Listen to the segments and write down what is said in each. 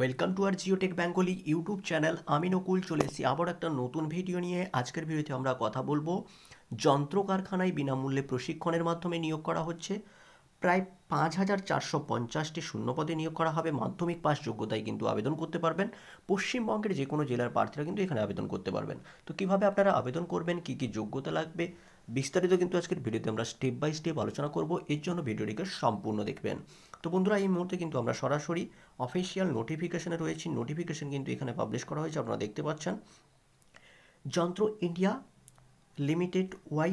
welcome to our Geotech Bengali YouTube channel আমি নকুল চলে এসেছি আবার একটা নতুন ভিডিও নিয়ে আজকের ভিডিওতে আমরা কথা বলবো যন্ত্র কারখানায় বিনামূল্যে প্রশিক্ষণের মাধ্যমে নিয়োগ করা হচ্ছে প্রায় পাঁচ হাজার চারশো পঞ্চাশটি শূন্যপদে নিয়োগ করা হবে মাধ্যমিক পাস যোগ্যতায় কিন্তু আবেদন করতে পারবেন পশ্চিমবঙ্গের যে কোনো জেলার প্রার্থীরা কিন্তু এখানে আবেদন করতে পারবেন তো কিভাবে আপনারা আবেদন করবেন কি কি যোগ্যতা লাগবে বিস্তারিত কিন্তু আজকের ভিডিওতে আমরা স্টেপ বাই স্টেপ আলোচনা করব এর জন্য ভিডিওটিকে সম্পূর্ণ দেখবেন তো বন্ধুরা এই মুহূর্তে কিন্তু আমরা সরাসরি অফিসিয়াল নোটিফিকেশানে রয়েছি নোটিফিকেশান কিন্তু এখানে পাবলিশ করা হয়েছে আপনারা দেখতে পাচ্ছেন যন্ত্র ইন্ডিয়া লিমিটেড ওয়াই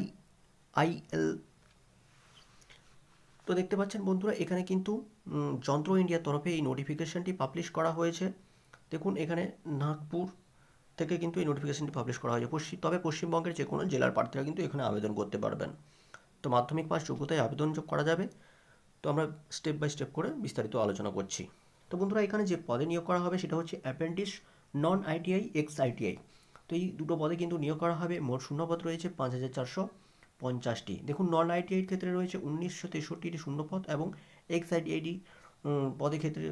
আইএল তো দেখতে পাচ্ছেন বন্ধুরা এখানে কিন্তু যন্ত্র ইন্ডিয়ার তরফে এই নোটিফিকেশানটি পাবলিশ করা হয়েছে দেখুন এখানে নাগপুর থেকে কিন্তু এই নোটিফিকেশানটি পাবলিশ করা হয়েছে পশ্চিম তবে পশ্চিমবঙ্গের যে কোনো জেলার প্রার্থীরা কিন্তু এখানে আবেদন করতে পারবেন তো মাধ্যমিক পাশ যোগ্যতায় আবেদন করা যাবে তো আমরা স্টেপ বাই স্টেপ করে বিস্তারিত আলোচনা করছি তো বন্ধুরা এখানে যে পদে নিয়োগ করা হবে সেটা হচ্ছে appendix non ITI ex ITI তো এই দুটো পদে কিন্তু নিয়োগ করা হবে মোট শূন্যপদ রয়েছে পাঁচ হাজার চারশো পঞ্চাশটি দেখুন নন আইটিআই ক্ষেত্রে রয়েছে উনিশশো তেষট্টিটি শূন্যপদ এবং এক্স আইটিআইডি পদের ক্ষেত্রে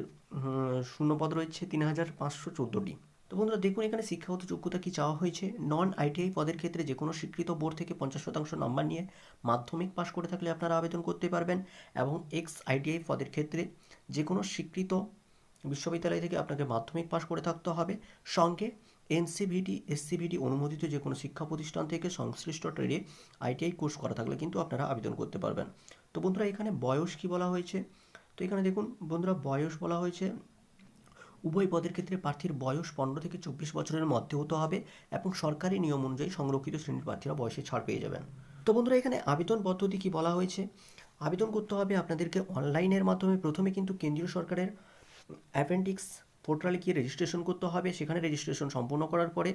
শূন্যপদ রয়েছে তিন হাজার পাঁচশো চোদ্দোটি তো বন্ধুরা দেখুন এখানে শিক্ষাগত যোগ্যতা কি চাওয়া হয়েছে নন আইটিআই পদের ক্ষেত্রে যে কোনো স্বীকৃত বোর্ড থেকে পঞ্চাশ শতাংশ নাম্বার নিয়ে মাধ্যমিক পাশ করে থাকলে আপনারা আবেদন করতে পারবেন এবং এক্স আইটিআই পদের ক্ষেত্রে যে কোনো স্বীকৃত বিশ্ববিদ্যালয় থেকে আপনাকে মাধ্যমিক পাশ করে থাকতে হবে সঙ্গে এনসিভিটি এসসিভিটি অনুমোদিত যে কোনো শিক্ষা প্রতিষ্ঠান থেকে সংশ্লিষ্ট ট্রেডে আইটিআই কোর্স করা থাকলে কিন্তু আপনারা আবেদন করতে পারবেন তো বন্ধুরা এখানে বয়স কি বলা হয়েছে তো এখানে দেখুন বন্ধুরা বয়স বলা হয়েছে উভয় পদের ক্ষেত্রে প্রার্থীর বয়স পনেরো থেকে চব্বিশ বছরের মধ্যে হতে হবে এবং সরকারি নিয়ম অনুযায়ী সংরক্ষিত শ্রেণীর প্রার্থীরা বয়সে ছাড় পেয়ে যাবেন তো বন্ধুরা এখানে আবেদন পদ্ধতি কি বলা হয়েছে আবেদন করতে হবে আপনাদেরকে অনলাইনের মাধ্যমে প্রথমে কিন্তু কেন্দ্রীয় সরকারের অ্যাপেন্ডিক্স পোর্টালে গিয়ে রেজিস্ট্রেশন করতে হবে সেখানে রেজিস্ট্রেশন সম্পূর্ণ করার পরে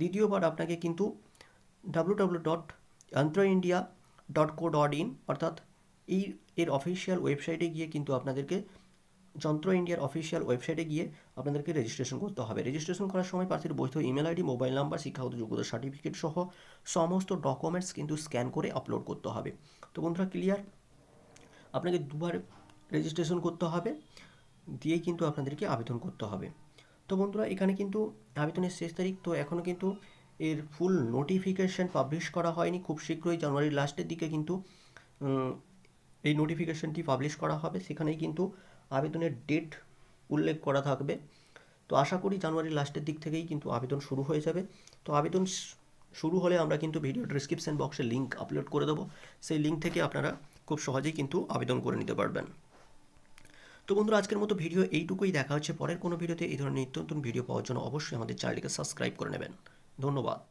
দ্বিতীয়বার আপনাকে কিন্তু W dot India dot co dot in অর্থাৎ এই এর অফিসিয়াল ওয়েবসাইটে গিয়ে কিন্তু আপনাদেরকে যন্ত্র ইন্ডিয়ার অফিসিয়াল ওয়েবসাইটে গিয়ে আপনাদেরকে রেজিস্ট্রেশন করতে হবে রেজিস্ট্রেশন করার সময় প্রার্থীর বৈধ ইমেল আইডি মোবাইল নাম্বার শিক্ষাগত যোগ্যতা সার্টিফিকেট সহ সমস্ত ডকুমেন্টস কিন্তু স্ক্যান করে আপলোড করতে হবে তো বন্ধুরা ক্লিয়ার আপনাকে দুবার রেজিস্ট্রেশন করতে হবে দিয়ে কিন্তু আপনাদেরকে আবেদন করতে হবে তো বন্ধুরা এখানে কিন্তু আবেদনের শেষ তারিখ তো এখনও কিন্তু এর ফুল নোটিফিকেশান পাবলিশ করা হয়নি খুব শীঘ্রই জানুয়ারির লাস্টের দিকে কিন্তু এই নোটিফিকেশানটি পাবলিশ করা হবে সেখানেই কিন্তু আবেদনের ডেট উল্লেখ করা থাকবে তো আশা করি জানুয়ারির লাস্টের দিক থেকেই কিন্তু আবেদন শুরু হয়ে যাবে তো আবেদন শুরু হলে আমরা কিন্তু ভিডিও ডিসক্রিপশান বক্সে লিঙ্ক আপলোড করে দেবো সেই লিঙ্ক থেকে আপনারা খুব সহজেই কিন্তু আবেদন করে নিতে পারবেন তো বন্ধুরা আজকের মতো ভিডিও এইটুকুই দেখা হচ্ছে পরের কোনো ভিডিওতে এই ধরনের নিত্য নতুন ভিডিও পাওয়ার জন্য অবশ্যই আমাদের চ্যানেলকে সাবস্ক্রাইব করে নেবেন ধন্যবাদ